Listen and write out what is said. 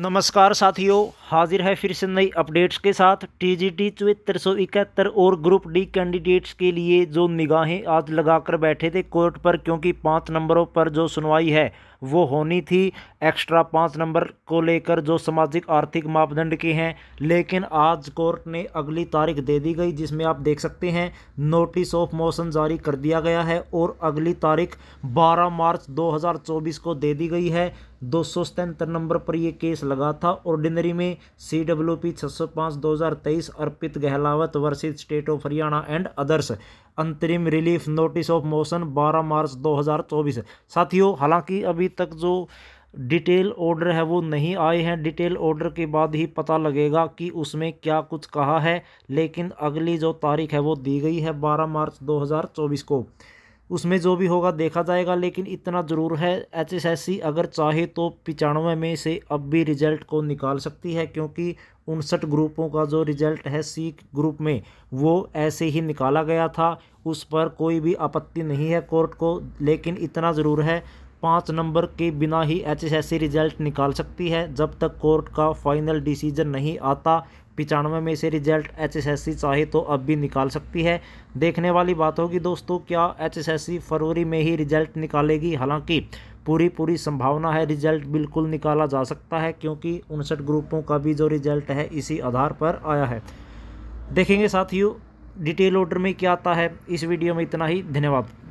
नमस्कार साथियों हाजिर है फिर से नई अपडेट्स के साथ टी जी टी चौहत्तर सौ इकहत्तर और ग्रुप डी कैंडिडेट्स के लिए जो निगाहें आज लगाकर बैठे थे कोर्ट पर क्योंकि पाँच नंबरों पर जो सुनवाई है वो होनी थी एक्स्ट्रा पाँच नंबर को लेकर जो सामाजिक आर्थिक मापदंड के हैं लेकिन आज कोर्ट ने अगली तारीख दे दी गई जिसमें आप देख सकते हैं नोटिस ऑफ मोशन जारी कर दिया गया है और अगली तारीख 12 मार्च 2024 को दे दी गई है दो नंबर पर यह केस लगा था ऑर्डिनरी में सी डब्ल्यू पी छः Arpit Gahlawat versus state of Haryana and others अंतरिम relief notice of motion 12 March 2024 साथियों हालांकि अभी तक जो डिटेल ऑर्डर है वो नहीं आए हैं डिटेल ऑर्डर के बाद ही पता लगेगा कि उसमें क्या कुछ कहा है लेकिन अगली जो तारीख है वो दी गई है 12 मार्च 2024 को उसमें जो भी होगा देखा जाएगा लेकिन इतना ज़रूर है एचएसएससी अगर चाहे तो पचानवे में से अब भी रिजल्ट को निकाल सकती है क्योंकि उनसठ ग्रुपों का जो रिजल्ट है सी ग्रुप में वो ऐसे ही निकाला गया था उस पर कोई भी आपत्ति नहीं है कोर्ट को लेकिन इतना ज़रूर है पाँच नंबर के बिना ही एचएसएससी रिजल्ट निकाल सकती है जब तक कोर्ट का फाइनल डिसीजन नहीं आता पिचानवे में से रिजल्ट एचएसएससी चाहे तो अब भी निकाल सकती है देखने वाली बात होगी दोस्तों क्या एचएसएससी फरवरी में ही रिजल्ट निकालेगी हालांकि पूरी पूरी संभावना है रिजल्ट बिल्कुल निकाला जा सकता है क्योंकि उनसठ ग्रुपों का भी जो रिजल्ट है इसी आधार पर आया है देखेंगे साथियों डिटेल ऑर्डर में क्या आता है इस वीडियो में इतना ही धन्यवाद